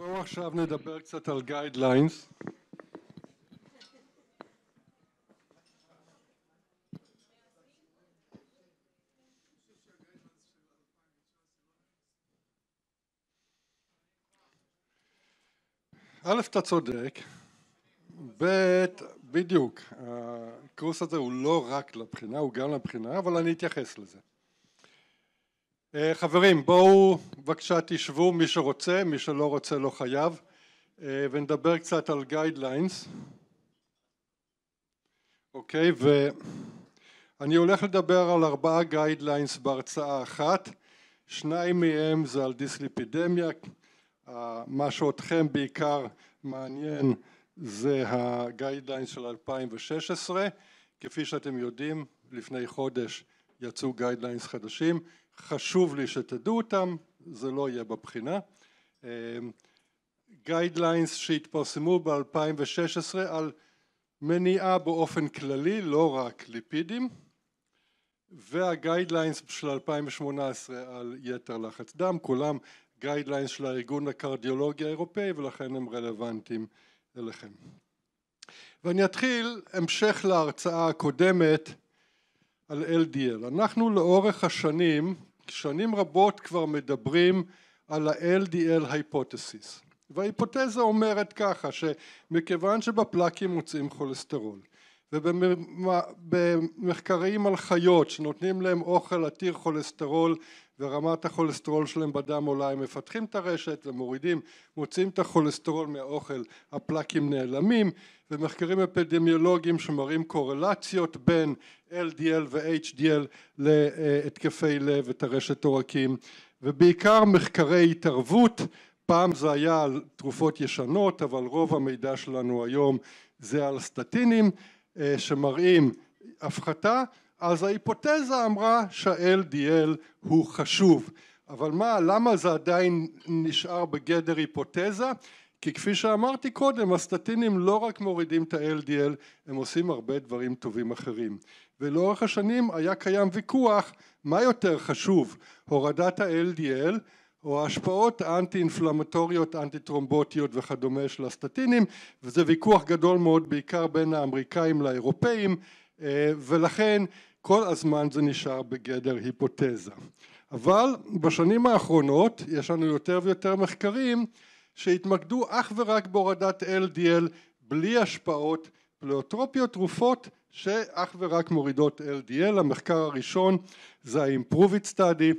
בואו עכשיו נדבר קצת על גיידליינס. א', אתה צודק, ב', בדיוק, הקורס הזה הוא לא רק לבחינה, הוא גם לבחינה, אבל אני אתייחס לזה. אה, חברים בואו בבקשה תשבו מי שרוצה מי שלא רוצה לא חייב אה, ונדבר קצת על גיידליינס אוקיי ואני הולך לדבר על ארבעה גיידליינס בהרצאה אחת שניים מהם זה על דיסליפידמיה אה, מה שאותכם בעיקר מעניין זה הגיידליינס של 2016 כפי שאתם יודעים לפני חודש יצאו גיידליינס חדשים חשוב לי שתדעו אותם, זה לא יהיה בבחינה. גיידליינס אמ, שהתפרסמו ב-2016 על מניעה באופן כללי, לא רק ליפידים, והגיידליינס של 2018 על יתר לחץ דם, כולם גיידליינס של הארגון הקרדיולוגי האירופאי ולכן הם רלוונטיים אליכם. ואני אתחיל המשך להרצאה הקודמת על LDL. אנחנו לאורך השנים שנים רבות כבר מדברים על ה-LDL היפותסיס וההיפותזה אומרת ככה שמכיוון שבפלאקים מוצאים כולסטרול ובמחקרים על חיות שנותנים להם אוכל עתיר כולסטרול ורמת החולסטרול שלהם בדם עולה, הם מפתחים את הרשת ומורידים, מוציאים את החולסטרול מהאוכל, הפלאקים נעלמים, ומחקרים אפידמיולוגיים שמראים קורלציות בין LDL ו-HDL להתקפי לב, את הרשת עורקים, ובעיקר מחקרי התערבות, פעם זה היה על תרופות ישנות, אבל רוב המידע שלנו היום זה על סטטינים, אה, שמראים הפחתה אז ההיפותזה אמרה שה-LDL הוא חשוב, אבל מה, למה זה עדיין נשאר בגדר היפותזה? כי כפי שאמרתי קודם, הסטטינים לא רק מורידים את ה-LDL, הם עושים הרבה דברים טובים אחרים. ולאורך השנים היה קיים ויכוח מה יותר חשוב, הורדת ה-LDL או ההשפעות האנטי-אינפלמטוריות, אנטי-טרומבוטיות וכדומה של הסטטינים, וזה ויכוח גדול מאוד בעיקר בין האמריקאים לאירופאים, אה, ולכן כל הזמן זה נשאר בגדר היפותזה. אבל בשנים האחרונות יש לנו יותר ויותר מחקרים שהתמקדו אך ורק בהורדת LDL בלי השפעות פלאוטרופיות, תרופות שאך ורק מורידות LDL. המחקר הראשון זה ה-Improvit Study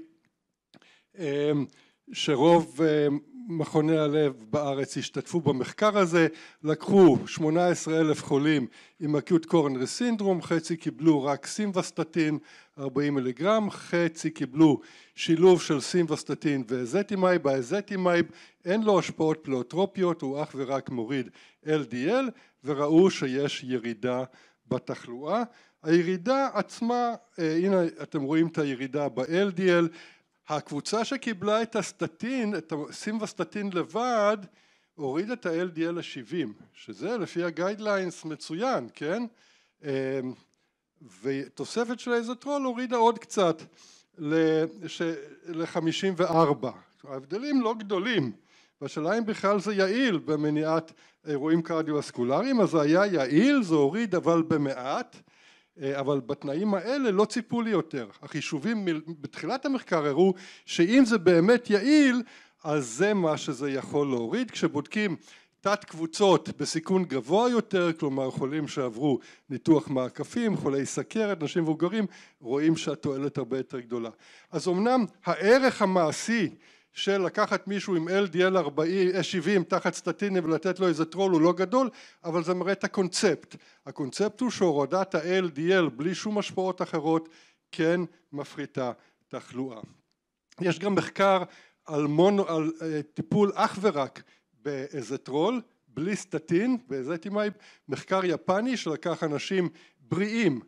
אמ, שרוב אה, מכוני הלב בארץ השתתפו במחקר הזה, לקחו 18 אלף חולים עם אקיוט coronary סינדרום, חצי קיבלו רק סימבסטטין 40 מיליגרם, חצי קיבלו שילוב של סימבסטטין ואזטימייב, האזטימייב אין לו השפעות פלאוטרופיות, הוא אך ורק מוריד LDL וראו שיש ירידה בתחלואה. הירידה עצמה, אה, הנה אתם רואים את הירידה ב-LDL הקבוצה שקיבלה את הסטטין, את הסימבסטטין לבד, הוריד את ה-LDL ל-70, שזה לפי הגיידליינס מצוין, כן? אמ, ותוספת של האיזוטרול הורידה עוד קצת ל-54. ההבדלים לא גדולים, והשאלה אם בכלל זה יעיל במניעת אירועים קרדיו-אסקולריים, אז זה היה יעיל, זה הוריד אבל במעט, אה, אבל בתנאים האלה לא ציפו לי יותר. החישובים בתחילת המחקר הראו שאם זה באמת יעיל אז זה מה שזה יכול להוריד. כשבודקים תת קבוצות בסיכון גבוה יותר, כלומר חולים שעברו ניתוח מעקפים, חולי סכרת, אנשים מבוגרים, רואים שהתועלת הרבה יותר גדולה. אז אמנם הערך המעשי של לקחת מישהו עם LDL 70 אה, תחת סטטינים ולתת לו איזה טרול הוא לא גדול, אבל זה מראה את הקונספט. הקונספט הוא שהורדת ה-LDL בלי שום השפעות אחרות כן מפחיתה תחלואה. יש גם מחקר על, מונו, על אה, טיפול אך ורק באיזה טרול בלי סטטין, באזטימייב, מחקר יפני שלקח אנשים בריאים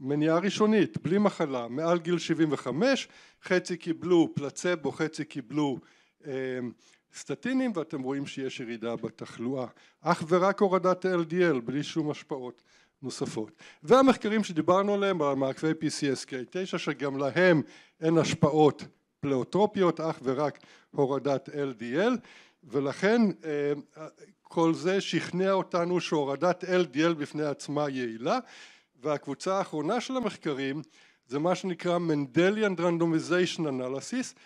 מניעה ראשונית, בלי מחלה, מעל גיל 75, חצי קיבלו פלצבו, חצי קיבלו אה, סטטינים, ואתם רואים שיש ירידה בתחלואה. אך ורק הורדת LDL, בלי שום השפעות נוספות. והמחקרים שדיברנו עליהם, על מעקבי PCSK9, שגם להם אין השפעות פלאוטרופיות, אך ורק הורדת LDL, ולכן אה, כל זה שכנע אותנו שהורדת LDL בפני עצמה יעילה. והקבוצה האחרונה של המחקרים זה מה שנקרא Mendelian Randomization Analysis,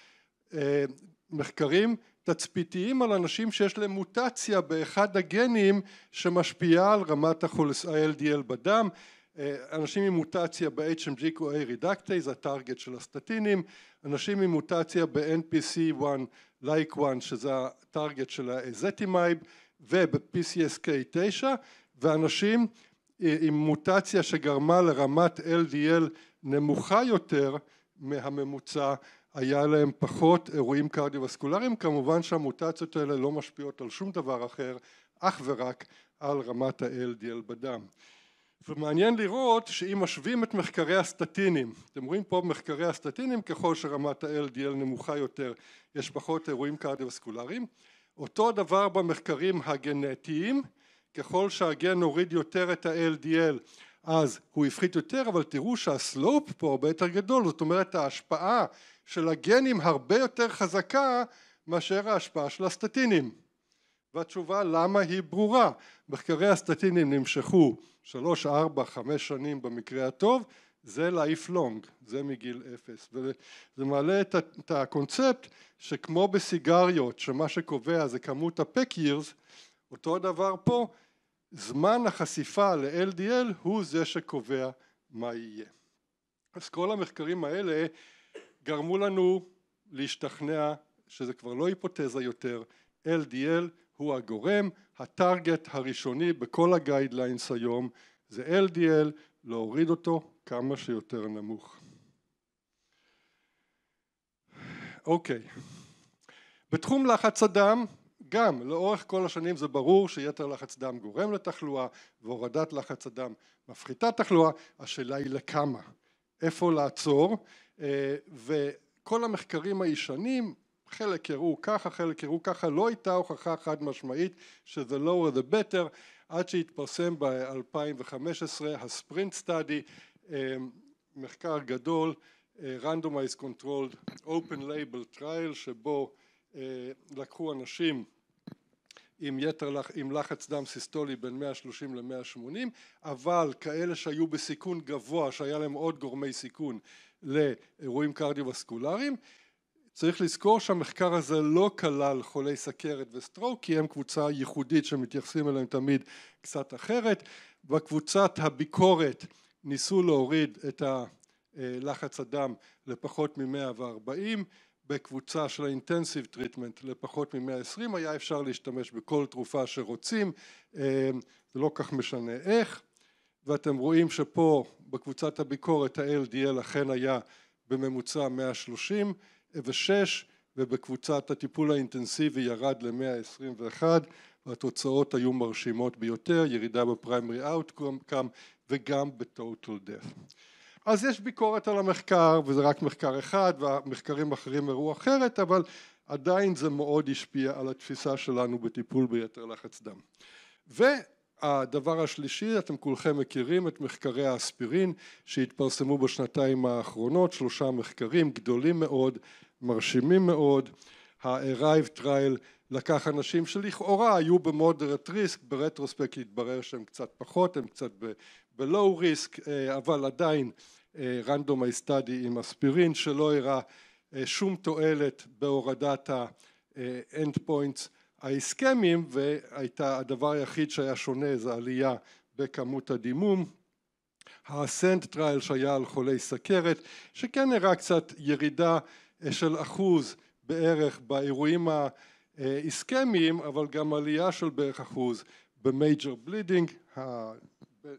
אה, מחקרים תצפיתיים על אנשים שיש להם מוטציה באחד הגנים שמשפיעה על רמת ה-LDL בדם, אה, אנשים עם מוטציה ב-HMG-CoA Reductase, הטארגט של הסטטינים, אנשים עם מוטציה ב-NPC1 Like 1 שזה הטארגט של האזטימייב וב-PCSK9 ואנשים עם מוטציה שגרמה לרמת LDL נמוכה יותר מהממוצע היה להם פחות אירועים קרדיו-וסקולריים כמובן שהמוטציות האלה לא משפיעות על שום דבר אחר אך ורק על רמת ה-LDL בדם ומעניין לראות שאם משווים את מחקרי הסטטינים, אתם רואים פה מחקרי הסטטינים ככל שרמת ה-LDL נמוכה יותר יש פחות אירועים קרדיו-וסקולריים, אותו דבר במחקרים הגנטיים ככל שהגן הוריד יותר את ה-LDL אז הוא הפחית יותר אבל תראו שהסלופ פה הרבה יותר גדול זאת אומרת ההשפעה של הגנים הרבה יותר חזקה מאשר ההשפעה של הסטטינים והתשובה למה היא ברורה מחקרי הסטטינים נמשכו שלוש ארבע חמש שנים במקרה הטוב זה לייף לונג זה מגיל אפס וזה מעלה את, את הקונספט שכמו בסיגריות שמה שקובע זה כמות הפק יירס אותו הדבר פה, זמן החשיפה ל-LDL הוא זה שקובע מה יהיה. אז כל המחקרים האלה גרמו לנו להשתכנע שזה כבר לא היפותזה יותר, LDL הוא הגורם, הטארגט הראשוני בכל הגיידליינס היום זה LDL, להוריד אותו כמה שיותר נמוך. אוקיי, okay. בתחום לחץ הדם גם לאורך כל השנים זה ברור שיתר לחץ דם גורם לתחלואה והורדת לחץ הדם מפחיתה תחלואה, השאלה היא לכמה, איפה לעצור אה, וכל המחקרים הישנים חלק הראו ככה, חלק הראו ככה, לא הייתה הוכחה חד משמעית שזה lower the better עד שהתפרסם ב-2015 הספרינט סטאדי, אה, מחקר גדול, אה, randomized controlled open label trial שבו לקחו אנשים עם, יתר, עם לחץ דם סיסטולי בין 130 ל-180 אבל כאלה שהיו בסיכון גבוה שהיה להם עוד גורמי סיכון לאירועים קרדיו-וסקולריים צריך לזכור שהמחקר הזה לא כלל חולי סכרת וסטרוק כי הם קבוצה ייחודית שמתייחסים אליהם תמיד קצת אחרת בקבוצת הביקורת ניסו להוריד את הלחץ אה, הדם לפחות מ-140 בקבוצה של האינטנסיב טריטמנט לפחות מ-120 היה אפשר להשתמש בכל תרופה שרוצים, אה, זה לא כך משנה איך, ואתם רואים שפה בקבוצת הביקורת ה-LDL אכן היה בממוצע 136 ובקבוצת הטיפול האינטנסיבי ירד ל-121 והתוצאות היו מרשימות ביותר, ירידה בפריימרי אאוטקאם וגם בטוטל דף. אז יש ביקורת על המחקר, וזה רק מחקר אחד, והמחקרים האחרים הראו אחרת, אבל עדיין זה מאוד השפיע על התפיסה שלנו בטיפול ביתר לחץ דם. והדבר השלישי, אתם כולכם מכירים את מחקרי האספירין שהתפרסמו בשנתיים האחרונות, שלושה מחקרים גדולים מאוד, מרשימים מאוד. ה-Arrive Trial לקח אנשים שלכאורה היו במודרט ריסק, ברטרוספקט התברר שהם קצת פחות, הם קצת ב-Low risk, אה, אבל עדיין אה, randomized study עם אספירין שלא הראה אה, שום תועלת בהורדת האנד אה, end ההסכמים והייתה הדבר היחיד שהיה שונה זה עלייה בכמות הדימום האסנט טרייל שהיה על חולי סכרת שכן הראה קצת ירידה של אחוז בערך באירועים האיסכמיים אבל גם עלייה של בערך אחוז במייג'ר בלידינג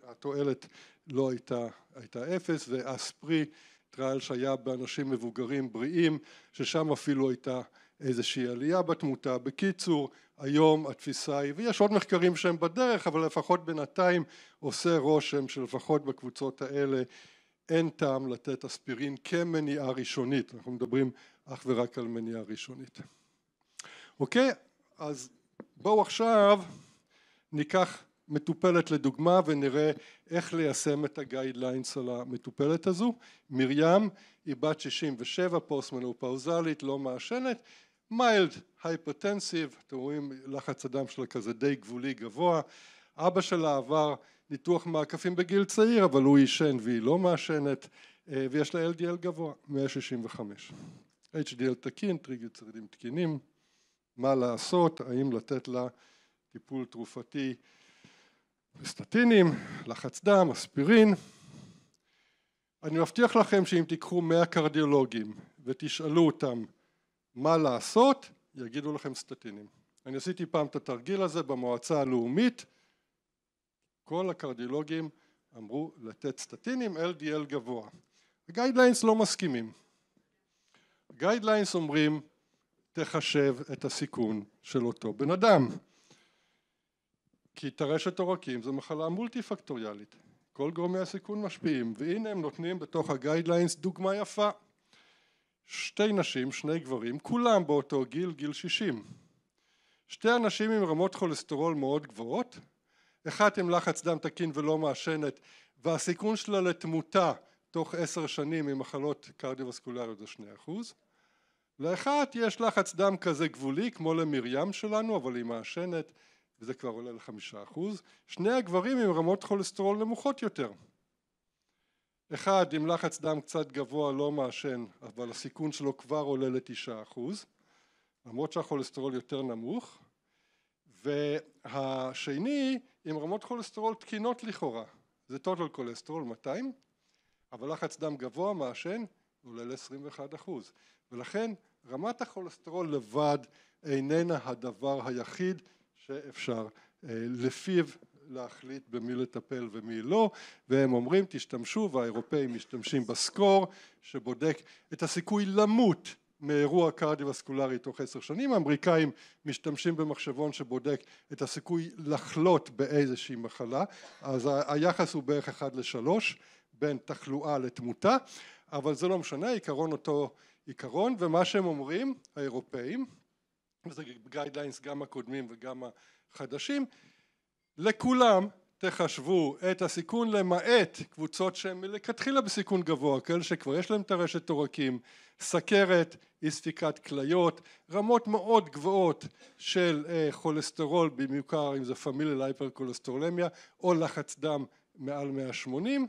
התועלת לא הייתה, הייתה אפס, ואספרי טרייל שהיה באנשים מבוגרים בריאים, ששם אפילו הייתה איזושהי עלייה בתמותה. בקיצור, היום התפיסה היא, ויש עוד מחקרים שהם בדרך, אבל לפחות בינתיים עושה רושם שלפחות בקבוצות האלה אין טעם לתת אספירין כמניעה ראשונית, אנחנו מדברים אך ורק על מניעה ראשונית. אוקיי? אז בואו עכשיו ניקח מטופלת לדוגמה ונראה איך ליישם את הגיידליינס על המטופלת הזו. מרים היא בת 67 פוסט-מנופאוזלית לא מעשנת מיילד הייפרטנסיב אתם רואים לחץ הדם שלה כזה די גבולי גבוה אבא שלה עבר ניתוח מעקפים בגיל צעיר אבל הוא עישן והיא לא מעשנת אה, ויש לה LDL גבוה 165 HDL תקין טריגיצרידים תקינים מה לעשות האם לתת לה טיפול תרופתי סטטינים, לחץ דם, אספירין. אני מבטיח לכם שאם תיקחו 100 קרדיולוגים ותשאלו אותם מה לעשות, יגידו לכם סטטינים. אני עשיתי פעם את התרגיל הזה במועצה הלאומית, כל הקרדיולוגים אמרו לתת סטטינים LDL גבוה. הגיידליינס לא מסכימים. הגיידליינס אומרים תחשב את הסיכון של אותו בן אדם. כי טרשת עורקים זו מחלה מולטי פקטוריאלית, כל גורמי הסיכון משפיעים, והנה הם נותנים בתוך הגיידליינס דוגמה יפה. שתי נשים, שני גברים, כולם באותו גיל, גיל 60. שתי אנשים עם רמות כולסטרול מאוד גבוהות, אחת עם לחץ דם תקין ולא מעשנת, והסיכון שלה לתמותה תוך עשר שנים ממחלות קרדיו-וסקולריות זה שני אחוז. לאחת יש לחץ דם כזה גבולי, כמו למרים שלנו, אבל היא מעשנת, וזה כבר עולה לחמישה אחוז, שני הגברים עם רמות כולסטרול נמוכות יותר. אחד עם לחץ דם קצת גבוה לא מעשן, אבל הסיכון שלו כבר עולה לתשעה אחוז, למרות שהכולסטרול יותר נמוך, והשני עם רמות כולסטרול תקינות לכאורה, זה total כולסטרול 200, אבל לחץ דם גבוה מעשן עולה ל-21 אחוז, ולכן רמת הכולסטרול לבד איננה הדבר היחיד שאפשר אה, לפיו להחליט במי לטפל ומי לא והם אומרים תשתמשו והאירופאים משתמשים בסקור שבודק את הסיכוי למות מאירוע קרדיווסקולרי תוך עשר שנים האמריקאים משתמשים במחשבון שבודק את הסיכוי לחלות באיזושהי מחלה אז היחס הוא בערך אחד לשלוש בין תחלואה לתמותה אבל זה לא משנה עיקרון אותו עיקרון ומה שהם אומרים האירופאים זה גיידליינס גם הקודמים וגם החדשים. לכולם תחשבו את הסיכון למעט קבוצות שהן מלכתחילה בסיכון גבוה, כאלה שכבר יש להם טרשת עורקים, סכרת, אי ספיקת כליות, רמות מאוד גבוהות של אה, כולסטרול, במיוחד אם זה פמילי פמיליאל קולסטרולמיה או לחץ דם מעל 180,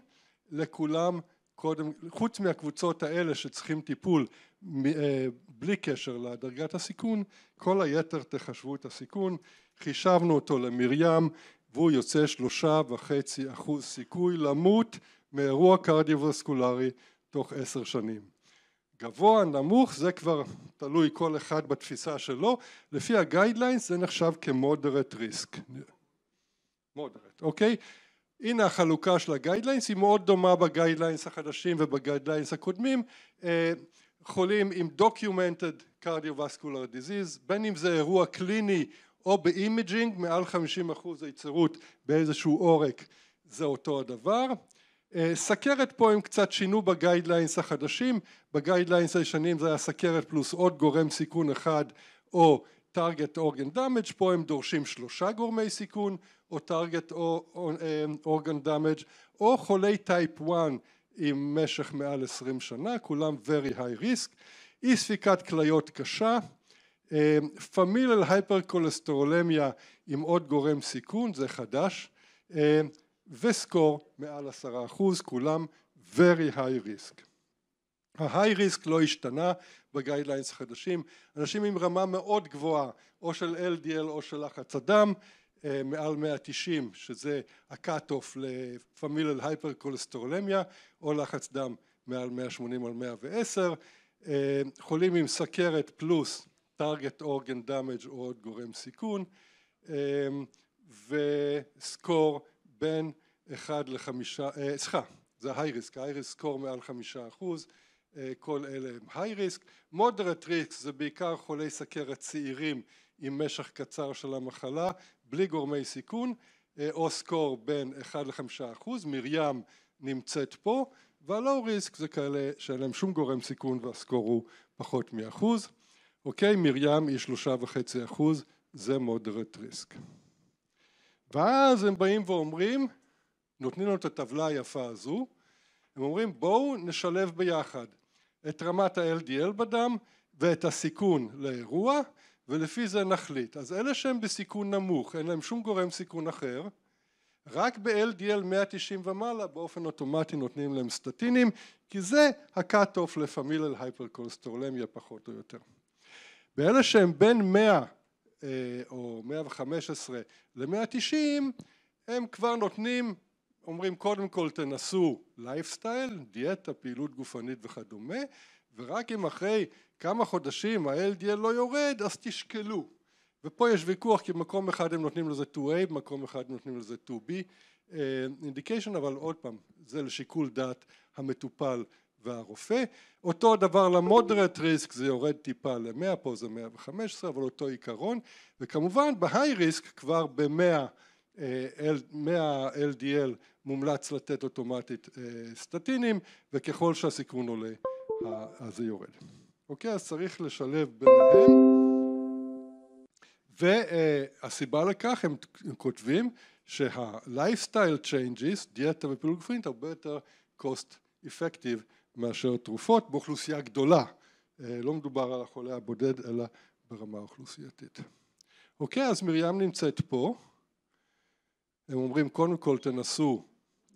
לכולם קודם, חוץ מהקבוצות האלה שצריכים טיפול אה, בלי קשר לדרגת הסיכון, כל היתר תחשבו את הסיכון, חישבנו אותו למרים והוא יוצא שלושה וחצי אחוז סיכוי למות מאירוע קרדיווסקולרי תוך עשר שנים. גבוה, נמוך, זה כבר תלוי כל אחד בתפיסה שלו, לפי הגיידליינס זה נחשב כמודרט ריסק. מודרט, אוקיי? הנה החלוקה של הגיידליינס, היא מאוד דומה בגיידליינס החדשים ובגיידליינס הקודמים. Uh, חולים עם documented cardiovascular disease, בין אם זה אירוע קליני או באימג'ינג, מעל 50% היצרות באיזשהו עורק זה אותו הדבר. אה, סכרת פה הם קצת שינו בגיידליינס החדשים, בגיידליינס הישנים זה היה סכרת פלוס עוד גורם סיכון אחד או target organ damage, פה הם דורשים שלושה גורמי סיכון או target אה, organ damage או חולי טייפ 1 עם משך מעל 20 שנה, כולם very high risk, אי ספיקת כליות קשה, אה, פמילל הייפרקולסטרולמיה עם עוד גורם סיכון, זה חדש, אה, וסקור מעל 10%, כולם very high risk. ההיי ריסק לא השתנה בגיידליינס החדשים, אנשים עם רמה מאוד גבוהה או של LDL או של לחץ הדם אה, מעל 190 שזה הקאט-אוף לפמילל הייפרקולסטרולמיה או לחץ דם מעל 180 על 110 חולים עם סכרת פלוס target organ damage או עוד גורם סיכון אה, וסקור בין 1 ל-5, אה, סליחה, זה high risk, high risk סקור מעל 5 אחוז, כל אלה הם היי ריסק, מודרט ריסק זה בעיקר חולי סכרת צעירים עם משך קצר של המחלה בלי גורמי סיכון, אה, או סקור בין 1 ל-5 אחוז, מרים נמצאת פה, והלואו ריסק זה כאלה שאין להם שום גורם סיכון והסקור הוא פחות מאחוז, אוקיי, מרים היא 3.5 אחוז, זה מודרט ריסק. ואז הם באים ואומרים, נותנים לנו את הטבלה היפה הזו, הם אומרים בואו נשלב ביחד את רמת ה-LDL בדם ואת הסיכון לאירוע ולפי זה נחליט. אז אלה שהם בסיכון נמוך, אין להם שום גורם סיכון אחר, רק ב-LDL 190 ומעלה באופן אוטומטי נותנים להם סטטינים, כי זה הקאט-אוף לפמילל הייפרקולסטרולמיה פחות או יותר. באלה שהם בין 100 אה, או 115 ל-190, הם כבר נותנים, אומרים קודם כל תנסו לייפסטייל, דיאטה, פעילות גופנית וכדומה, ורק אם אחרי כמה חודשים ה-LDL לא יורד, אז תשקלו. ופה יש ויכוח כי במקום אחד הם נותנים לזה 2A, במקום אחד הם נותנים לזה 2B אינדיקיישן, אה, אבל עוד פעם, זה לשיקול דעת המטופל והרופא. אותו הדבר למודרט ריסק זה יורד טיפה ל-100, פה זה 115, אבל אותו עיקרון, וכמובן בהיי ריסק כבר ב-100 אה, LDL מומלץ לתת אוטומטית אה, סטטינים, וככל שהסיכון עולה אז זה יורד. אוקיי? אז צריך לשלב ביניהם. והסיבה אה, לכך, הם כותבים שה-lifestyle changes, דיאטה ופעילות גופנית, הרבה יותר cost effective מאשר תרופות באוכלוסייה גדולה. אה, לא מדובר על החולה הבודד, אלא ברמה האוכלוסייתית. אוקיי, אז מרים נמצאת פה. הם אומרים, קודם כל תנסו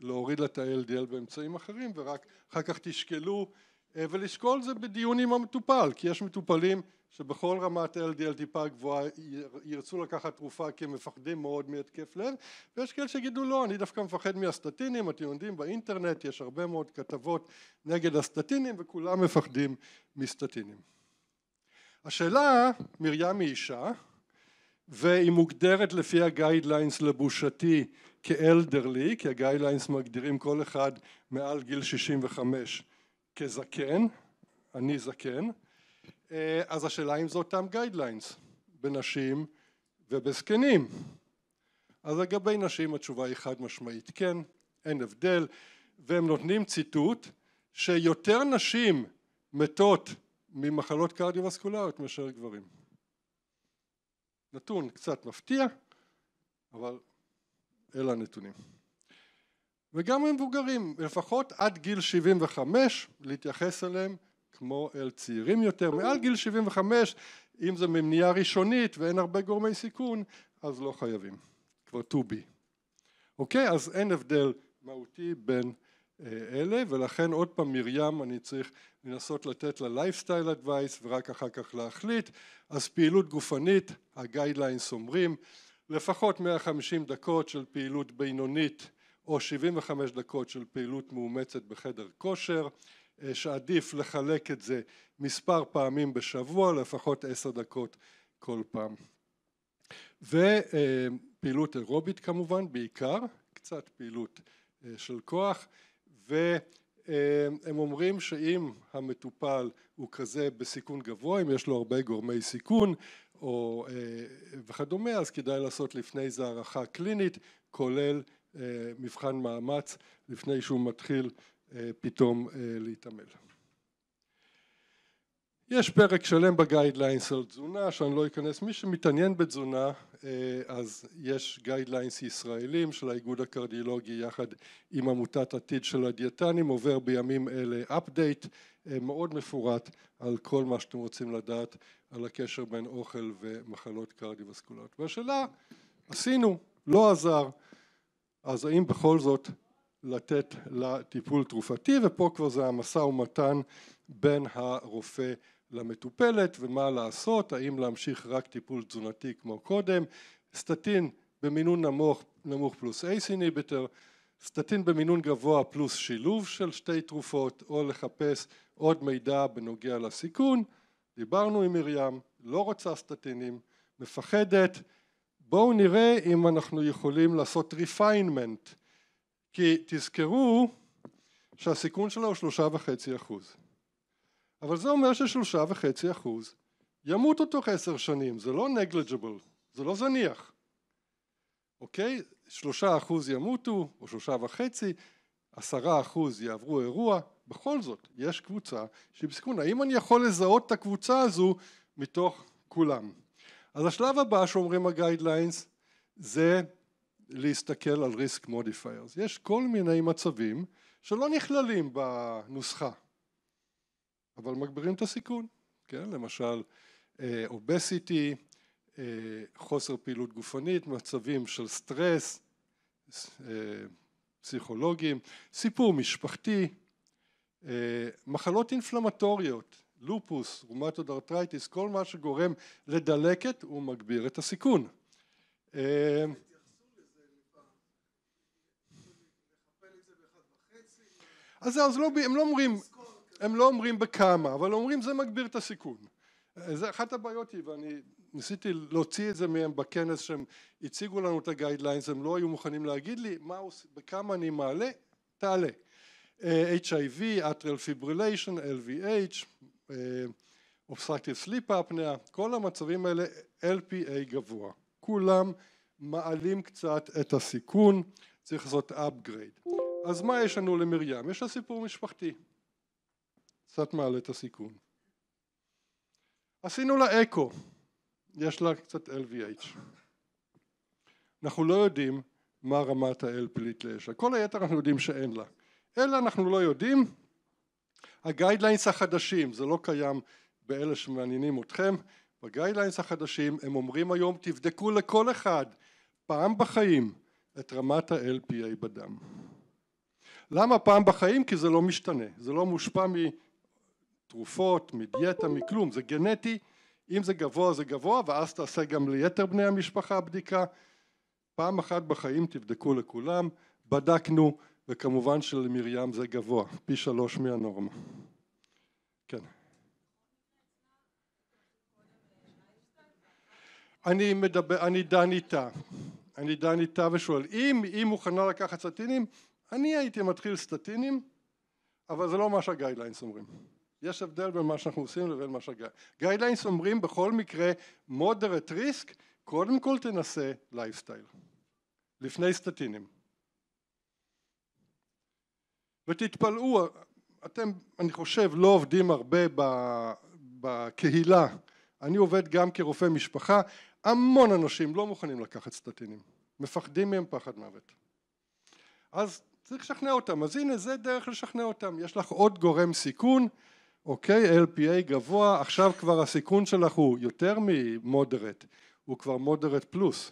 להוריד לה את ה-LDL באמצעים אחרים, ורק אחר כך תשקלו אה, ולשקול זה בדיון עם המטופל, כי יש מטופלים שבכל רמת LDL טיפה גבוהה ירצו לקחת תרופה כי הם מפחדים מאוד מהתקף לב ויש כאלה שיגידו לא אני דווקא מפחד מהסטטינים אתם יודעים באינטרנט יש הרבה מאוד כתבות נגד הסטטינים וכולם מפחדים מסטטינים. השאלה מרים היא אישה והיא מוגדרת לפי הגיידליינס לבושתי כאלדרלי כי הגיידליינס מגדירים כל אחד מעל גיל 65 כזקן, אני זקן, אה, אז השאלה אם זה אותם גיידליינס בנשים ובזקנים. אז לגבי נשים התשובה היא חד משמעית כן, אין הבדל, והם נותנים ציטוט שיותר נשים מתות ממחלות קרדיו-וסקולריות מאשר גברים. נתון קצת מפתיע, אבל אלה הנתונים. וגם למבוגרים, לפחות עד גיל 75 להתייחס אליהם כמו אל צעירים יותר, מעל גיל 75 אם זה ממניעה ראשונית ואין הרבה גורמי סיכון אז לא חייבים, כבר to be. אוקיי, אז אין הבדל מהותי בין אה, אלה ולכן עוד פעם מרים אני צריך לנסות לתת לה לייפסטייל אדווייס ורק אחר כך להחליט אז פעילות גופנית הגיידליינס אומרים לפחות 150 דקות של פעילות בינונית או 75 דקות של פעילות מאומצת בחדר כושר, אה, שעדיף לחלק את זה מספר פעמים בשבוע, לפחות עשר דקות כל פעם. ופעילות אירובית כמובן, בעיקר, קצת פעילות אה, של כוח, והם אה, אומרים שאם המטופל הוא כזה בסיכון גבוה, אם יש לו הרבה גורמי סיכון או וכדומה, אז כדאי לעשות לפני זה הערכה קלינית, כולל אה, מבחן מאמץ לפני שהוא מתחיל אה, פתאום אה, להתעמל. יש פרק שלם בגיידליינס על תזונה שאני לא אכנס, מי שמתעניין בתזונה אז יש גיידליינס ישראלים של האיגוד הקרדיולוגי יחד עם עמותת עתיד של הדיאטנים עובר בימים אלה אפדייט מאוד מפורט על כל מה שאתם רוצים לדעת על הקשר בין אוכל ומחלות קרדיו-וסקולריות והשאלה עשינו, לא עזר אז האם בכל זאת לתת לה טיפול תרופתי, ופה כבר זה המשא ומתן בין הרופא למטופלת, ומה לעשות, האם להמשיך רק טיפול תזונתי כמו קודם, סטטין במינון נמוך, נמוך פלוס אייס איניביטר, סטטין במינון גבוה פלוס שילוב של שתי תרופות, או לחפש עוד מידע בנוגע לסיכון, דיברנו עם מרים, לא רוצה סטטינים, מפחדת בואו נראה אם אנחנו יכולים לעשות ריפיינמנט, כי תזכרו שהסיכון שלו הוא שלושה וחצי אחוז. אבל זה אומר ששלושה וחצי אחוז ימותו תוך עשר שנים, זה לא נגלג'בל, זה לא זניח. אוקיי? שלושה אחוז ימותו, או שלושה וחצי, עשרה אחוז יעברו אירוע, בכל זאת, יש קבוצה שהיא בסיכון. האם אני יכול לזהות את הקבוצה הזו מתוך כולם? אז השלב הבא שאומרים הגיידליינס זה להסתכל על ריסק מודיפיירס. יש כל מיני מצבים שלא נכללים בנוסחה, אבל מגבירים את הסיכון, כן? למשל אובסיטי, אה, אה, חוסר פעילות גופנית, מצבים של סטרס, אה, פסיכולוגים, סיפור משפחתי, מחלות אינפלמטוריות, לופוס, רומטוד ארטרייטיס, כל מה שגורם לדלקת הוא מגביר את הסיכון. אה, אז זהו, אז לא, הם לא אומרים, הם לא אומרים בכמה, אבל אומרים זה מגביר את הסיכון. אה, זה אחת הבעיות היא, ואני ניסיתי להוציא את זה מהם בכנס שהם הציגו לנו את הגיידליינס, הם לא היו מוכנים להגיד לי מה, בכמה אני מעלה, תעלה. אה, HIV, atrial fibrillation, LVH, אובסטרקטיב אה, סליפ אפניה, כל המצבים האלה LPA גבוה, כולם מעלים קצת את הסיכון, צריך לעשות upgrade. אז מה יש לנו למרים? יש לה סיפור משפחתי, קצת מעלה את הסיכון. עשינו לה אקו, יש לה קצת LVH. אנחנו לא יודעים מה רמת ה-L פליט לאש כל היתר אנחנו יודעים שאין לה. אלה אנחנו לא יודעים, הגיידליינס החדשים, זה לא קיים באלה שמעניינים אתכם, בגיידליינס החדשים הם אומרים היום תבדקו לכל אחד פעם בחיים את רמת ה-LPA בדם. למה פעם בחיים? כי זה לא משתנה, זה לא מושפע מתרופות, מדיאטה, מכלום, זה גנטי, אם זה גבוה זה גבוה ואז תעשה גם ליתר בני המשפחה בדיקה, פעם אחת בחיים תבדקו לכולם, בדקנו וכמובן שלמרים זה גבוה, פי שלוש מהנורמה. כן. אני מדבר, אני דן איתה, אני דן איתה ושואל, אם היא מוכנה לקחת סטטינים, אני הייתי מתחיל סטטינים, אבל זה לא מה שהגיידליינס אומרים. יש הבדל בין מה שאנחנו עושים לבין מה שהגיידליינס אומרים בכל מקרה moderate risk, קודם כל תנסה לייפסטייל, לפני סטטינים. ותתפלאו, אתם אני חושב לא עובדים הרבה בקהילה, אני עובד גם כרופא משפחה, המון אנשים לא מוכנים לקחת סטטינים, מפחדים מהם פחד מוות. אז צריך לשכנע אותם, אז הנה זה דרך לשכנע אותם, יש לך עוד גורם סיכון, אוקיי, LPA גבוה, עכשיו כבר הסיכון שלך הוא יותר ממודרט, הוא כבר מודרט פלוס.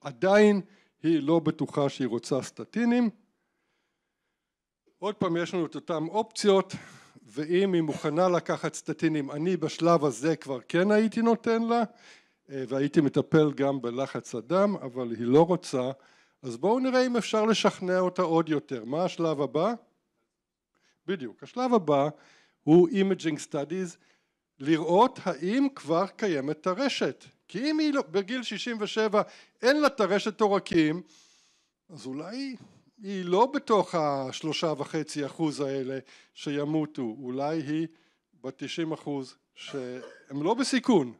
עדיין היא לא בטוחה שהיא רוצה סטטינים, עוד פעם יש לנו את אותן אופציות ואם היא מוכנה לקחת סטטינים אני בשלב הזה כבר כן הייתי נותן לה אה, והייתי מטפל גם בלחץ הדם אבל היא לא רוצה אז בואו נראה אם אפשר לשכנע אותה עוד יותר מה השלב הבא? בדיוק השלב הבא הוא אימג'ינג סטאדיז לראות האם כבר קיימת טרשת כי אם היא לא, בגיל 67 אין לה טרשת עורקים אז אולי היא לא בתוך השלושה וחצי אחוז האלה שימותו, אולי היא בתשעים אחוז שהם לא בסיכון.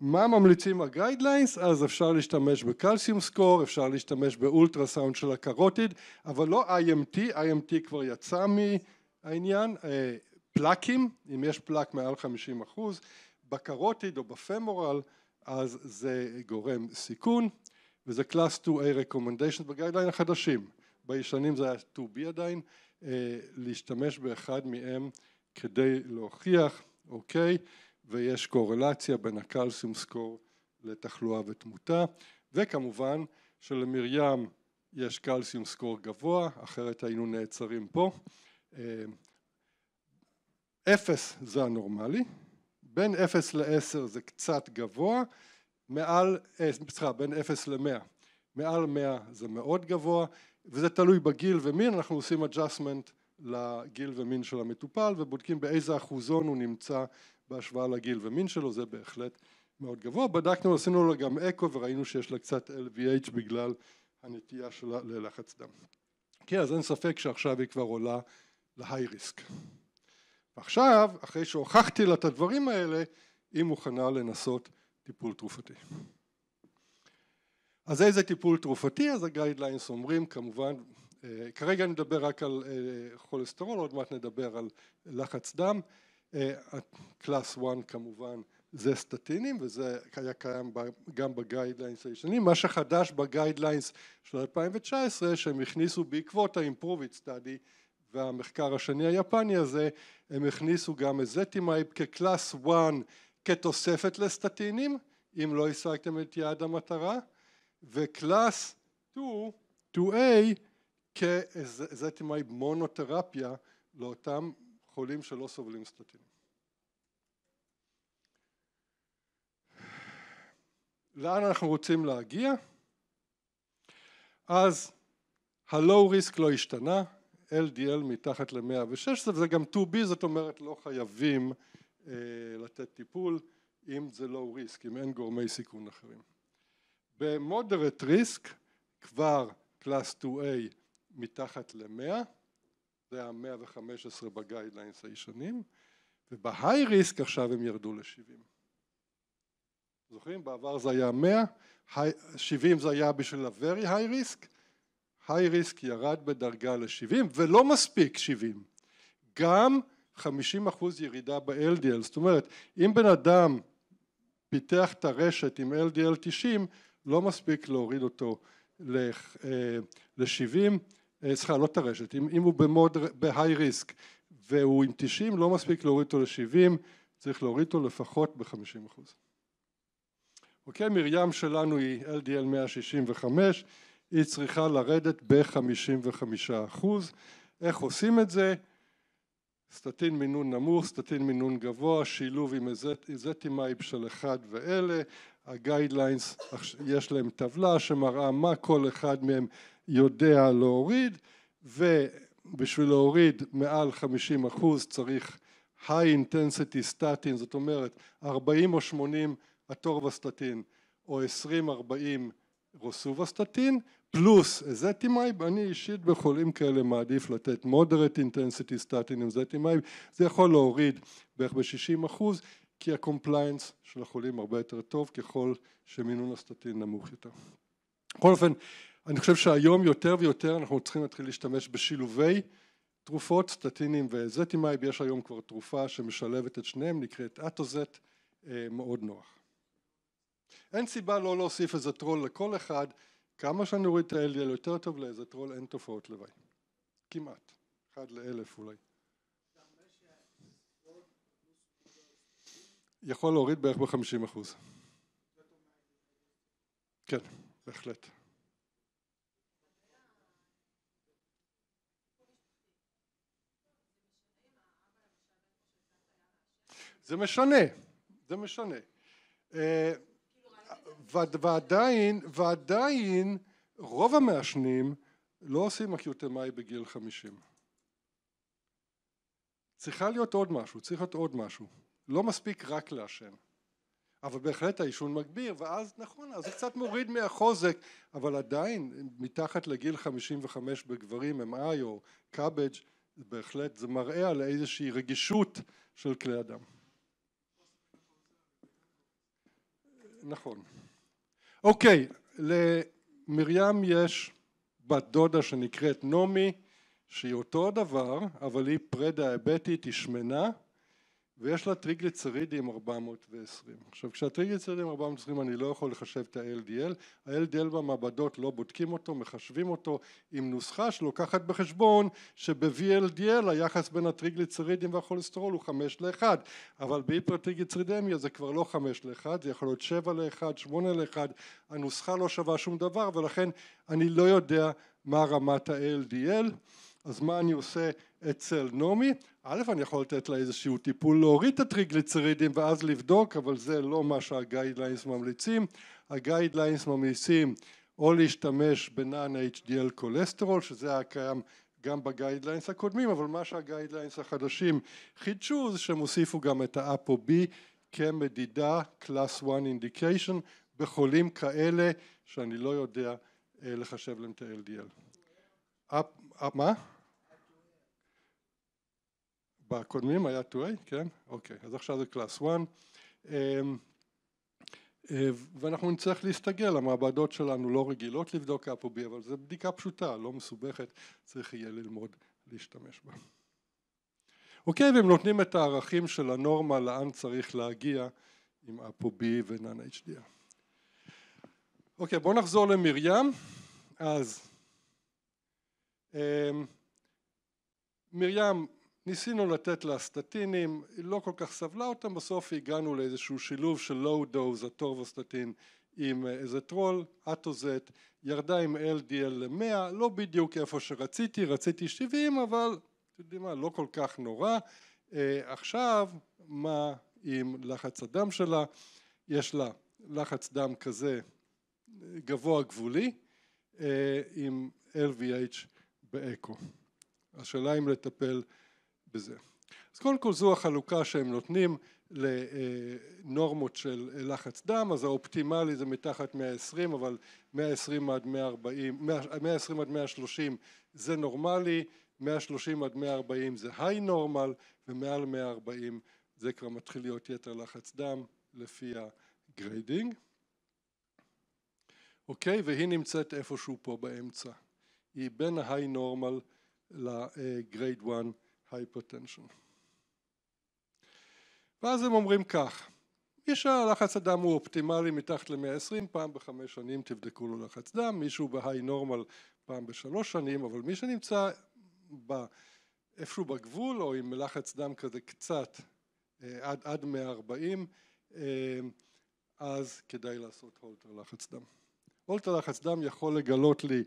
מה ממליצים הגיידליינס? אז אפשר להשתמש בקלסיום סקור, אפשר להשתמש באולטרסאונד של הקרוטיד, אבל לא IMT, IMT כבר יצא מהעניין, אה, פלאקים, אם יש פלאק מעל חמישים אחוז, בקרוטיד או בפמורל, אז זה גורם סיכון. וזה Class 2A Recommendations בגיידליין החדשים, בישנים זה היה 2B עדיין, uh, להשתמש באחד מהם כדי להוכיח, אוקיי, okay, ויש קורלציה בין הקלסיום סקור לתחלואה ותמותה, וכמובן שלמרים יש קלסיום סקור גבוה, אחרת היינו נעצרים פה. Uh, אפס זה הנורמלי, בין אפס לעשר זה קצת גבוה, מעל, אה, סליחה, בין 0 ל-100. מעל 100 זה מאוד גבוה, וזה תלוי בגיל ומין, אנחנו עושים adjustment לגיל ומין של המטופל ובודקים באיזה אחוזון הוא נמצא בהשוואה לגיל ומין שלו, זה בהחלט מאוד גבוה. בדקנו, עשינו לה גם אקו וראינו שיש לה קצת LVH בגלל הנטייה שלה ללחץ דם. כן, אז אין ספק שעכשיו היא כבר עולה ל-high risk. ועכשיו, אחרי שהוכחתי לה את הדברים האלה, היא מוכנה לנסות טיפול תרופתי. אז איזה טיפול תרופתי? אז הגיידליינס אומרים כמובן, אה, כרגע נדבר רק על אה, כולסטרול, עוד מעט נדבר על לחץ דם, אה, קלאס 1 כמובן זה סטטינים וזה היה קיים גם בגיידליינס הישנים, מה שחדש בגיידליינס של 2019 שהם הכניסו בעקבות ה-improved study והמחקר השני היפני הזה הם הכניסו גם את זטימייב כקלאס 1 כתוספת לסטטינים, אם לא השגתם את יעד המטרה, וקלאס 2, 2A, כזה תמי מונותרפיה לאותם חולים שלא סובלים סטטינים. לאן אנחנו רוצים להגיע? אז הלואו ריסק לא השתנה, LDL מתחת ל-116 וזה גם 2B זאת אומרת לא חייבים אה, לתת טיפול אם זה לא ריסק, אם אין גורמי סיכון אחרים. במודרט ריסק כבר קלאס 2A מתחת ל-100, זה ה-115 בגיידליינס הישנים, ובהיי ריסק עכשיו הם ירדו ל-70. זוכרים? בעבר זה היה 100, 70 זה היה בשביל ה-very high risk, high risk ירד בדרגה ל-70, ולא מספיק 70. גם חמישים אחוז ירידה ב-LDL, זאת אומרת אם בן אדם פיתח את הרשת עם LDL 90 לא מספיק להוריד אותו ל-70, אה, אה, סליחה לא את הרשת, אם, אם הוא במוד, ב-high risk והוא עם 90 לא מספיק להוריד אותו ל-70, צריך להוריד אותו לפחות ב-50 אחוז. אוקיי, מרים שלנו היא LDL 165, היא צריכה לרדת ב-55 אחוז. איך עושים את זה? סטטין מינון נמוך, סטטין מינון גבוה, שילוב עם איזטימייב של אחד ואלה, הגיידליינס יש להם טבלה שמראה מה כל אחד מהם יודע להוריד ובשביל להוריד מעל 50 אחוז צריך high intensity סטטין, זאת אומרת 40 או 80 הטורבסטטין או 20-40 רוסובסטטין פלוס זטימייב, אני אישית בחולים כאלה מעדיף לתת moderate intensity סטטין עם זטימייב, זה יכול להוריד בערך ב-60 אחוז, כי הקומפליינס של החולים הרבה יותר טוב ככל שמינון הסטטין נמוך יותר. בכל אופן, אני חושב שהיום יותר ויותר אנחנו צריכים להתחיל להשתמש בשילובי תרופות, סטטינים וזטימייב, יש היום כבר תרופה שמשלבת את שניהם, נקראת אטוזט, אה, מאוד נוח. אין סיבה לא להוסיף איזה טרול לכל אחד, כמה שאני שנוריד את ה-LDL יותר טוב לאיזה טרול אין תופעות לוואי. כמעט. אחד לאלף אולי. יכול להוריד בערך ב-50 אחוז. כן, בהחלט. זה משנה, זה משנה. אה, ועדיין, ועדיין רוב המעשנים לא עושים אקיוטמאי בגיל חמישים. צריכה להיות עוד משהו, צריך להיות עוד משהו. לא מספיק רק לעשן. אבל בהחלט העישון מגביר, ואז נכון, אז זה קצת מוריד מהחוזק, אבל עדיין מתחת לגיל 55 בגברים, MI או קאבג', בהחלט זה מראה על איזושהי רגישות של כלי אדם. נכון. אוקיי, למרים יש בת דודה שנקראת נעמי, שהיא אותו דבר, אבל היא פרדה היבטית, היא שמנה ויש לה טריגליצרידים 420. עכשיו כשהטריגליצרידים 420 אני לא יכול לחשב את ה-LDL, ה-LDL במעבדות לא בודקים אותו, מחשבים אותו עם נוסחה שלוקחת בחשבון שב-VLDL היחס בין הטריגליצרידים והכולסטרול הוא 5 ל-1, אבל בהיפרטריגליצרידמיה זה כבר לא 5 ל-1, זה יכול להיות 7 ל-1, 8 ל-1, הנוסחה לא שווה שום דבר ולכן אני לא יודע מה רמת ה-LDL אז מה אני עושה אצל נעמי? א', אני יכול לתת לה איזשהו טיפול להוריד את הטריגליצרידים ואז לבדוק, אבל זה לא מה שהגיידליינס ממליצים. הגיידליינס ממליצים או להשתמש בנאן HDL קולסטרול, שזה היה קיים גם בגיידליינס הקודמים, אבל מה שהגיידליינס החדשים חידשו זה שהם הוסיפו גם את ה-APOB כמדידה Class 1 Indication בחולים כאלה שאני לא יודע אה, לחשב להם את ה-LDL. אפ אה, מה? בקודמים היה 2A, כן? אוקיי, אז עכשיו זה קלאס אמ, 1. אה, ואנחנו נצטרך להסתגל, המעבדות שלנו לא רגילות לבדוק אפו בי, אבל זו בדיקה פשוטה, לא מסובכת, צריך יהיה ללמוד להשתמש בה. אוקיי, והם נותנים את הערכים של הנורמה לאן צריך להגיע עם אפו בי ונאן HDR. אוקיי, בואו נחזור למרים. אז אמ, מרים, ניסינו לתת לה סטטינים, היא לא כל כך סבלה אותם, בסוף הגענו לאיזשהו שילוב של לואו דוז, הטורבוסטטין עם אה, איזה טרול, אטוזט, ירדה עם LDL ל-100, לא בדיוק איפה שרציתי, רציתי 70, אבל אתם יודעים מה, לא כל כך נורא. Uh, עכשיו, מה עם לחץ הדם שלה? יש לה לחץ דם כזה אה, גבוה גבולי, uh, עם LVH באקו. השאלה אם לטפל בזה. אז קודם כל זו החלוקה שהם נותנים לנורמות אה, של אה, לחץ דם, אז האופטימלי זה מתחת 120, אבל 120 עד 140, 120 עד 130 זה נורמלי, 130 עד 140 זה היי נורמל, ומעל 140 זה כבר מתחיל להיות יתר לחץ דם לפי הגריידינג. אוקיי, והיא נמצאת איפשהו פה באמצע. היא בין ה-high normal ל-grade 1 high potential. ואז הם אומרים כך, מי שהלחץ הדם הוא אופטימלי מתחת ל-120, פעם בחמש שנים תבדקו לו לחץ דם, מישהו ב-high normal פעם בשלוש שנים, אבל מי שנמצא ב, איפשהו בגבול או עם לחץ דם כזה קצת אה, עד, עד 140, אה, אז כדאי לעשות הולטר לחץ דם. הולטר לחץ דם יכול לגלות לי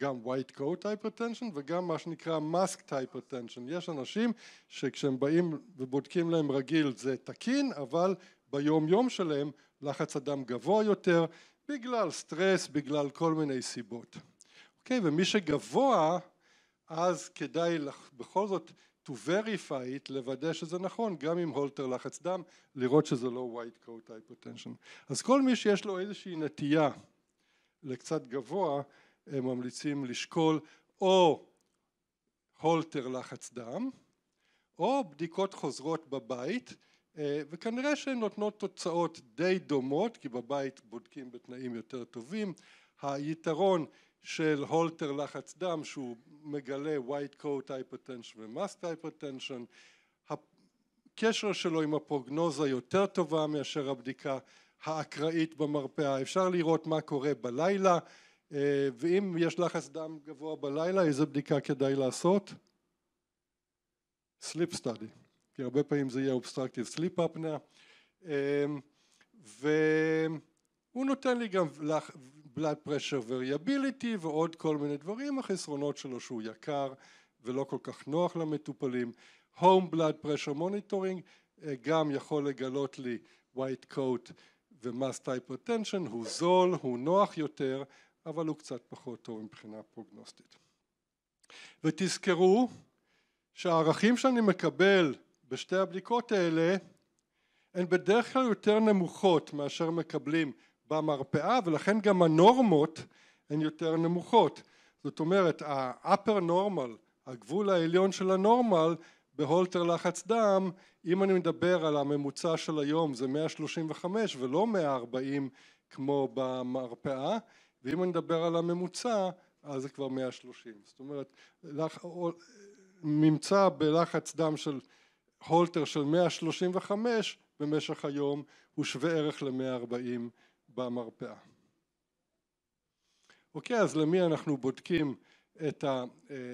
גם white coat hypertension וגם מה שנקרא mask hypertension. יש אנשים שכשהם באים ובודקים להם רגיל זה תקין, אבל ביום יום שלהם לחץ הדם גבוה יותר בגלל סטרס, בגלל כל מיני סיבות. אוקיי, ומי שגבוה אז כדאי לך, בכל זאת to verify it, לוודא שזה נכון, גם עם הולטר לחץ דם, לראות שזה לא white coat hypertension. אז כל מי שיש לו איזושהי נטייה לקצת גבוה, הם ממליצים לשקול או הולטר לחץ דם או בדיקות חוזרות בבית אה, וכנראה שהן נותנות תוצאות די דומות כי בבית בודקים בתנאים יותר טובים היתרון של הולטר לחץ דם שהוא מגלה white coat hypertension ו hypertension הקשר שלו עם הפרוגנוזה יותר טובה מאשר הבדיקה האקראית במרפאה אפשר לראות מה קורה בלילה אה, ואם יש לחץ דם גבוה בלילה, איזה בדיקה כדאי לעשות? Sleep study, כי הרבה פעמים זה יהיה אובסטרקטיב sleep apnea, אמ, והוא נותן לי גם blood pressure variability ועוד כל מיני דברים, החסרונות שלו שהוא יקר ולא כל כך נוח למטופלים, home blood pressure monitoring אה, גם יכול לגלות לי white coat ומס טייפרטנשן, הוא זול, הוא נוח יותר אבל הוא קצת פחות טוב מבחינה פרוגנוסטית. ותזכרו שהערכים שאני מקבל בשתי הבדיקות האלה הן בדרך כלל יותר נמוכות מאשר מקבלים במרפאה ולכן גם הנורמות הן יותר נמוכות. זאת אומרת ה-upper normal, הגבול העליון של הנורמל בהולטר לחץ דם, אם אני מדבר על הממוצע של היום זה 135 ולא 140 כמו במרפאה, ואם אני מדבר על הממוצע אז זה כבר 130 זאת אומרת לח... ממצא בלחץ דם של הולטר של 135 במשך היום הוא שווה ערך ל-140 במרפאה. אוקיי, אז למי אנחנו בודקים את אה,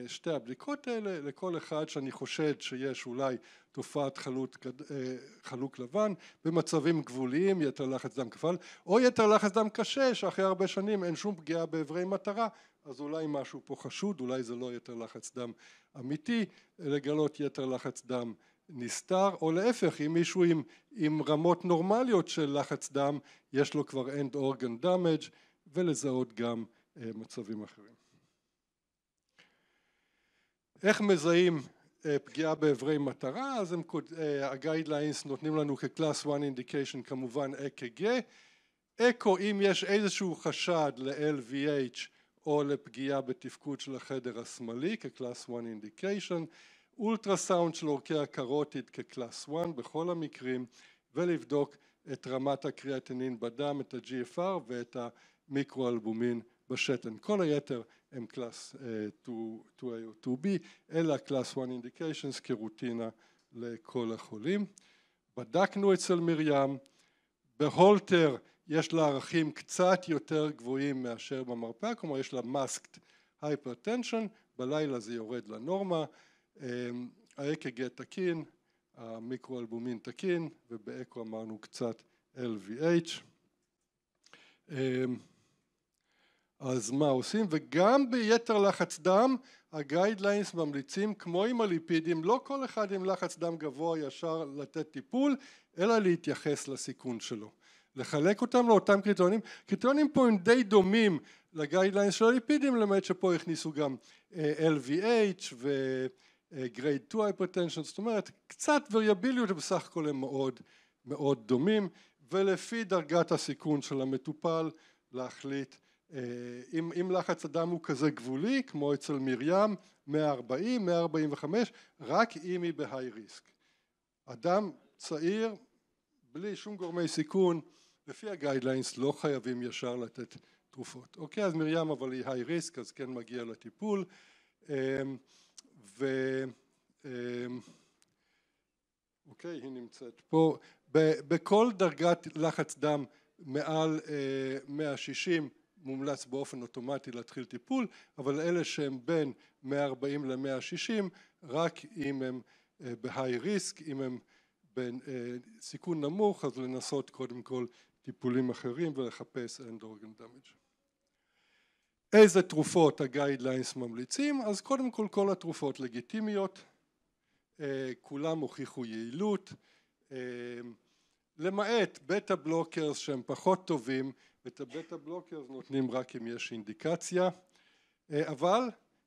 שתי הבדיקות האלה לכל אחד שאני חושד שיש אולי תופעת חלוק, אה, חלוק לבן במצבים גבוליים יתר לחץ דם כפל או יתר לחץ דם קשה שאחרי הרבה שנים אין שום פגיעה באיברי מטרה אז אולי משהו פה חשוד אולי זה לא יתר לחץ דם אמיתי לגלות יתר לחץ דם נסתר או להפך אם מישהו עם, עם רמות נורמליות של לחץ דם יש לו כבר end organ damage ולזהות גם אה, מצבים אחרים איך מזהים אה, פגיעה באיברי מטרה? אז הגיידליינס אה, נותנים לנו כקלאס 1 אינדיקיישן כמובן אק"ג. אקו אם יש איזשהו חשד ל-LVH או לפגיעה בתפקוד של החדר השמאלי כקלאס 1 אינדיקיישן, אולטרסאונד של אורכי הקרוטיד כקלאס 1 בכל המקרים ולבדוק את רמת הקריאטינין בדם, את ה-GFR ואת המיקרואלבומין בשתן. כל היתר הם קלאס 2A או 2B, אלא קלאס 1 אינדיקיישנס כרוטינה לכל החולים. בדקנו אצל מרים, בהולטר יש לה ערכים קצת יותר גבוהים מאשר במרפאה, כלומר יש לה masked hypertension, בלילה זה יורד לנורמה, האק"ג אה, תקין, המיקרואלבומין תקין, ובאקו אמרנו קצת LVH. אה, אז מה עושים? וגם ביתר לחץ דם הגיידליינס ממליצים כמו עם הליפידים לא כל אחד עם לחץ דם גבוה ישר לתת טיפול אלא להתייחס לסיכון שלו לחלק אותם לאותם קריטריונים קריטריונים פה הם די דומים לגיידליינס של הליפידים למעט שפה הכניסו גם אה, LVH ו וגרייד 2 היפרטנשן זאת אומרת קצת וריאביליות בסך הכל הם מאוד מאוד דומים ולפי דרגת הסיכון של המטופל להחליט אה, אם, אם לחץ הדם הוא כזה גבולי, כמו אצל מרים, 140, 145, רק אם היא בהיי ריסק. אדם צעיר, בלי שום גורמי סיכון, לפי הגיידליינס לא חייבים ישר לתת תרופות. אוקיי, אז מרים אבל היא היי ריסק, אז כן מגיע לטיפול. אה, ו... אה, אוקיי, היא נמצאת פה. בכל דרגת לחץ דם מעל 160 מומלץ באופן אוטומטי להתחיל טיפול, אבל אלה שהם בין 140 ל-160, רק אם הם אה, בהיי ריסק, אם הם בסיכון אה, נמוך, אז לנסות קודם כל טיפולים אחרים ולחפש end organ damage. איזה תרופות הגיידליינס ממליצים? אז קודם כל כל התרופות לגיטימיות, אה, כולם הוכיחו יעילות, למעט בטה בלוקרס שהם פחות טובים, את הבטה בלוקרס נותנים רק אם יש אינדיקציה, אה, אבל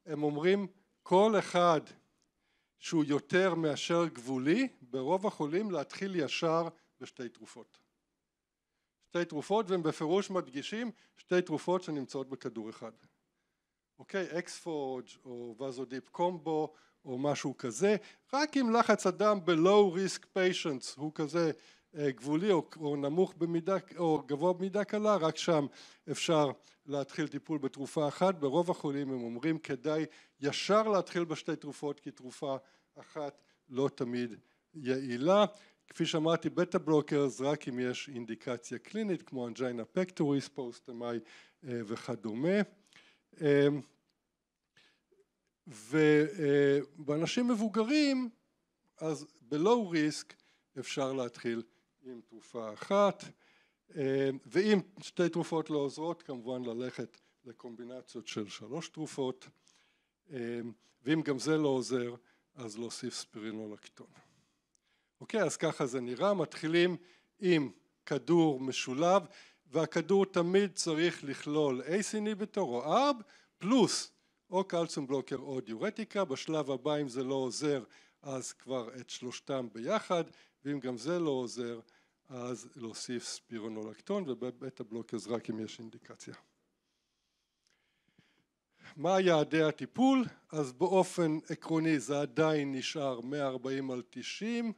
הם אומרים כל אחד שהוא יותר מאשר גבולי, ברוב החולים להתחיל ישר בשתי תרופות. שתי תרופות, והם בפירוש מדגישים שתי תרופות שנמצאות בכדור אחד. אוקיי, אקספורג' או וזודיפ קומבו או משהו כזה, רק אם לחץ הדם ב-low risk patients הוא כזה אה, גבולי או, או נמוך במידה או גבוה במידה קלה רק שם אפשר להתחיל טיפול בתרופה אחת ברוב החולים הם אומרים כדאי ישר להתחיל בשתי תרופות כי תרופה אחת לא תמיד יעילה כפי שאמרתי בטה ברוקרס רק אם יש אינדיקציה קלינית כמו אנג'יינה פקטוריס פוסט-אמי וכדומה אמ, ובאנשים אה, מבוגרים אז בלואו ריסק אפשר להתחיל עם תרופה אחת, אה, ואם שתי תרופות לא עוזרות כמובן ללכת לקומבינציות של שלוש תרופות, אה, ואם גם זה לא עוזר אז להוסיף ספירינולקטון. אוקיי, אז ככה זה נראה, מתחילים עם כדור משולב, והכדור תמיד צריך לכלול ACE איניביטור או ARB פלוס או קלציום בלוקר או דיורטיקה, בשלב הבא אם זה לא עוזר אז כבר את שלושתם ביחד, ואם גם זה לא עוזר אז להוסיף ספירונולקטון ובבית הבלוק אז רק אם יש אינדיקציה. מה יעדי הטיפול? אז באופן עקרוני זה עדיין נשאר 140 על 90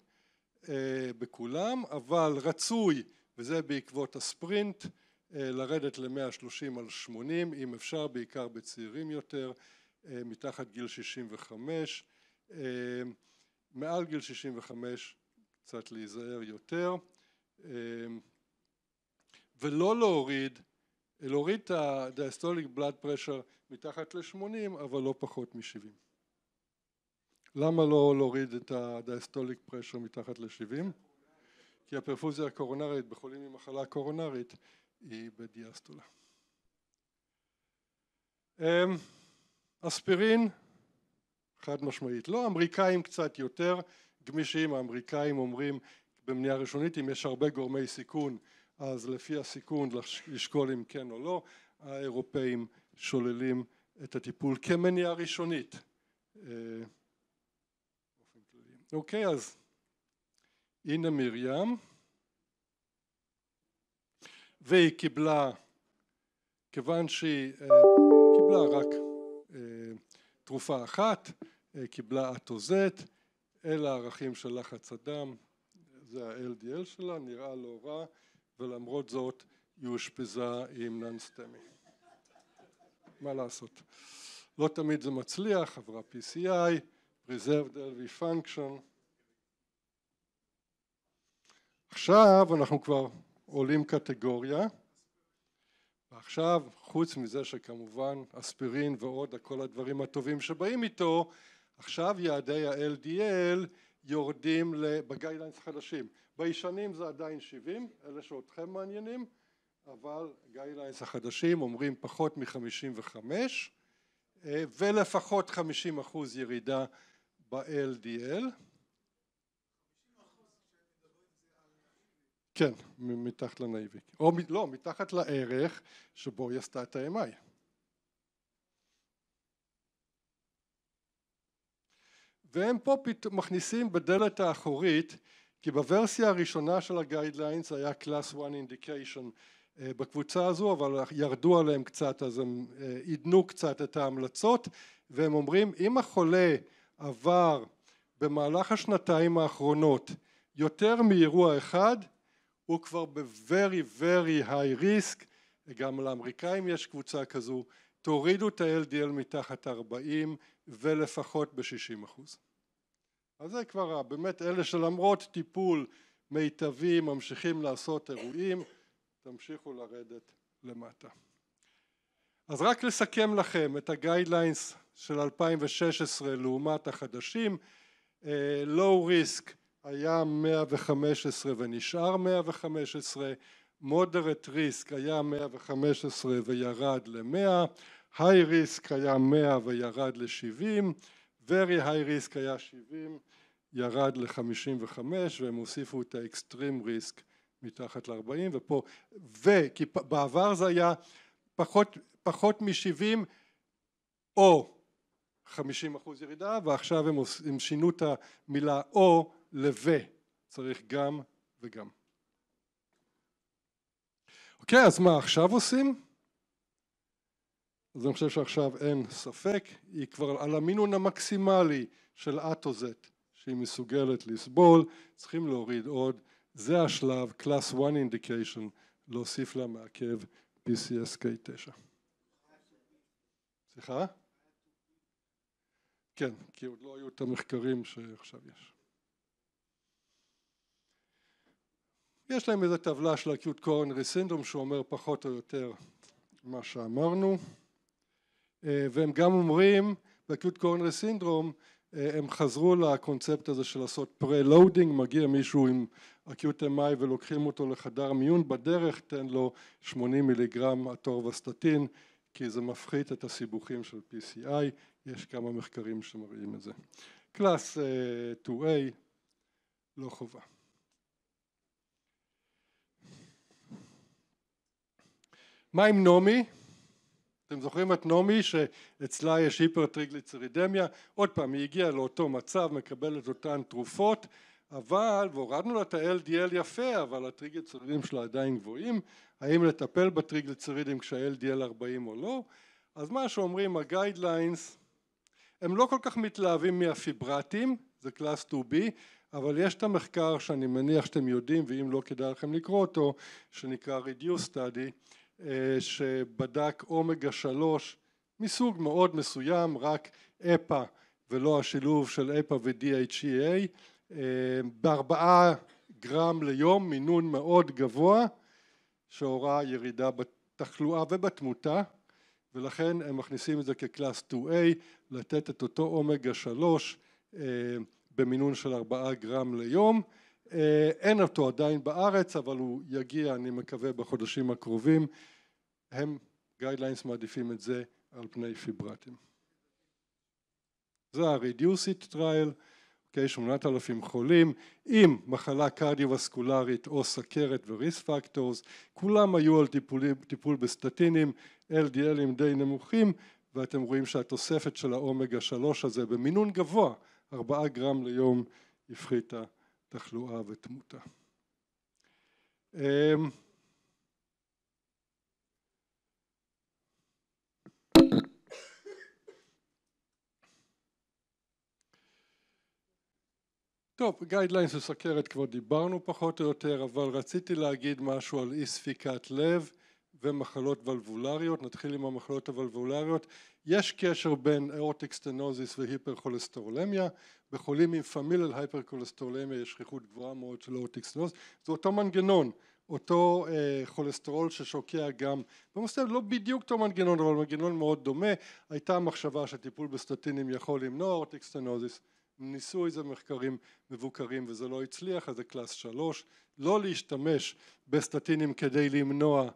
אה, בכולם, אבל רצוי, וזה בעקבות הספרינט, אה, לרדת ל-130 על 80, אם אפשר, בעיקר בצעירים יותר, אה, מתחת גיל 65. אה, מעל גיל 65 קצת להיזהר יותר. אמ, ולא להוריד, להוריד את ה-diastolic blood pressure מתחת ל-80 אבל לא פחות מ-70. למה לא להוריד את ה-diastolic pressure מתחת ל-70? כי הפרפוזיה הקורונרית בחולים עם מחלה קורונרית היא בדיאסטולה. אמ, אספירין חד משמעית לא, אמריקאים קצת יותר גמישים, האמריקאים אומרים במניעה ראשונית אם יש הרבה גורמי סיכון אז לפי הסיכון לשקול אם כן או לא האירופאים שוללים את הטיפול כמניעה ראשונית אה, אוקיי אז הנה מרים והיא קיבלה כיוון שהיא אה, קיבלה רק אה, תרופה אחת קיבלה אטוזט אלה הערכים של לחץ הדם זה ה-LDL שלה, נראה לא רע, ולמרות זאת היא אושפזה עם ננסטמי. מה לעשות? לא תמיד זה מצליח, עברה PCI, Preserved LV Function. עכשיו אנחנו כבר עולים קטגוריה, ועכשיו חוץ מזה שכמובן אספירין ועוד כל הדברים הטובים שבאים איתו, עכשיו יעדי ה-LDL יורדים בגיידליינס החדשים. בישנים זה עדיין 70, אלה שאותכם מעניינים, אבל גיידליינס החדשים אומרים פחות מ-55 אה, ולפחות 50 אחוז ירידה ב-LDL. כן, מתחת לנאיבי. או לא, מתחת לערך שבו היא עשתה את ה-MI. והם פה מכניסים בדלת האחורית כי בוורסיה הראשונה של הגיידליינס היה קלאס 1 אינדיקיישן בקבוצה הזו אבל ירדו עליהם קצת אז הם אה, עידנו קצת את ההמלצות והם אומרים אם החולה עבר במהלך השנתיים האחרונות יותר מאירוע אחד הוא כבר ב-very very high risk גם לאמריקאים יש קבוצה כזו תורידו את ה-LDL מתחת 40 ולפחות ב-60%. אז זה כבר באמת אלה שלמרות טיפול מיטבי ממשיכים לעשות אירועים, תמשיכו לרדת למטה. אז רק לסכם לכם את הגיידליינס של 2016 לעומת החדשים, לואו אה, ריסק היה 115 ונשאר 115, מודרט ריסק היה 115 וירד ל-100 היי ריסק היה 100 וירד ל-70, ורי היי ריסק היה 70, ירד ל-55 והם הוסיפו את האקסטרים ריסק מתחת ל-40 ופה, ו, כי בעבר זה היה פחות, פחות מ-70 או 50 אחוז ירידה ועכשיו הם, הם שינו את המילה או ל-ו, צריך גם וגם. אוקיי, אז מה עכשיו עושים? אז אני חושב שעכשיו אין ספק, היא כבר על המינון המקסימלי של אטוזט שהיא מסוגלת לסבול, צריכים להוריד עוד, זה השלב, Class 1 Indication, להוסיף לה מעכב PCSK9. סליחה? כן, כי עוד לא היו את המחקרים שעכשיו יש. יש להם איזה טבלה של acute coronary syndrome שאומר פחות או יותר מה שאמרנו. אה, והם גם אומרים באקוט קורנרי סינדרום הם חזרו לקונספט הזה של לעשות פרה-לואודינג, מגיע מישהו עם אקיוט MI ולוקחים אותו לחדר מיון, בדרך תן לו 80 מיליגרם וסטטין, כי זה מפחית את הסיבוכים של PCI, יש כמה מחקרים שמראים את זה. קלאס 2A, אה, לא חובה. מה עם נעמי? אתם זוכרים את נעמי שאצלה יש היפרטריגליצרידמיה, עוד פעם היא הגיעה לאותו מצב, מקבלת אותן תרופות, אבל, והורדנו לה את ה-LDL יפה, אבל הטריגליצרידים שלה עדיין גבוהים, האם לטפל בטריגליצרידים כשה-LDL 40 או לא, אז מה שאומרים הגיידליינס, הם לא כל כך מתלהבים מהפיברטים, זה קלאס 2B, אבל יש את המחקר שאני מניח שאתם יודעים, ואם לא כדאי לכם לקרוא אותו, שנקרא Reduce Study, אה, שבדק אומגה שלוש מסוג מאוד מסוים רק אפה ולא השילוב של אפה ו-DHEA אה, בארבעה גרם ליום מינון מאוד גבוה שהורה ירידה בתחלואה ובתמותה ולכן הם מכניסים את זה כקלאס 2A לתת את אותו אומגה אה, 3 במינון של ארבעה גרם ליום אה, אין אותו עדיין בארץ, אבל הוא יגיע, אני מקווה, בחודשים הקרובים. הם, גיידליינס, מעדיפים את זה על פני פיברטים. זה ה-reduced trial, אוקיי, 8,000 חולים עם מחלה קרדיו-וסקולרית או סכרת וריס פקטורס, כולם היו על טיפול, טיפול בסטטינים, LDLים די נמוכים, ואתם רואים שהתוספת של האומגה 3 הזה במינון גבוה, 4 גרם ליום הפחיתה תחלואה ותמותה. אמ, טוב, גיידליינס לסכרת כבר דיברנו פחות או יותר, אבל רציתי להגיד משהו על אי ספיקת לב ומחלות ולבולריות. נתחיל עם המחלות הוולבולריות. יש קשר בין אורטיק סטנוזיס והיפרכולסטרולמיה, בחולים עם פמילל הייפרכולסטרולמיה יש שכיחות גבוהה מאוד של אורטיק סטנוזיס, זה אותו מנגנון, אותו אה, כולסטרול ששוקע גם במוסטל, לא בדיוק אותו מנגנון אבל מנגנון מאוד דומה, הייתה מחשבה שטיפול בסטטינים יכול למנוע אורטיק סטנוזיס, ניסו איזה מחקרים מבוקרים וזה לא הצליח, אז זה קלאס שלוש, לא להשתמש בסטטינים כדי למנוע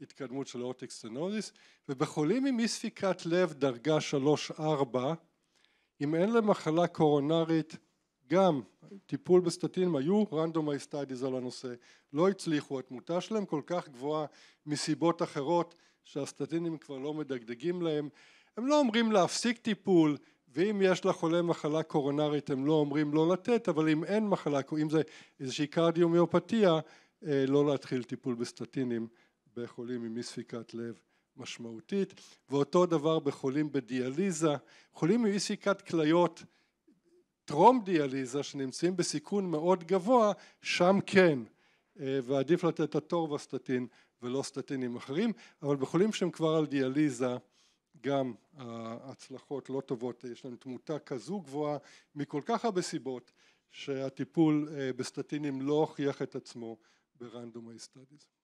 התקדמות של אורטיק סטנוזיס, ובחולים עם אי ספיקת לב דרגה 3-4, אם אין להם מחלה קורונרית, גם טיפול בסטטינים היו רנדומי studies על הנושא, לא הצליחו, התמותה שלהם כל כך גבוהה מסיבות אחרות שהסטטינים כבר לא מדגדגים להם, הם לא אומרים להפסיק טיפול, ואם יש לחולה מחלה קורונרית הם לא אומרים לא לתת, אבל אם אין מחלה, אם זה איזושהי קרדיומיופתיה, אה, לא להתחיל טיפול בסטטינים בחולים עם אי ספיקת לב משמעותית, ואותו דבר בחולים בדיאליזה, חולים עם אי ספיקת כליות טרום דיאליזה שנמצאים בסיכון מאוד גבוה, שם כן, אה, ועדיף לתת הטורבסטטין ולא סטטינים אחרים, אבל בחולים שהם כבר על דיאליזה גם ההצלחות לא טובות, יש להם תמותה כזו גבוהה מכל כך הרבה סיבות שהטיפול אה, בסטטינים לא הוכיח את עצמו ברנדומי סטאדיז.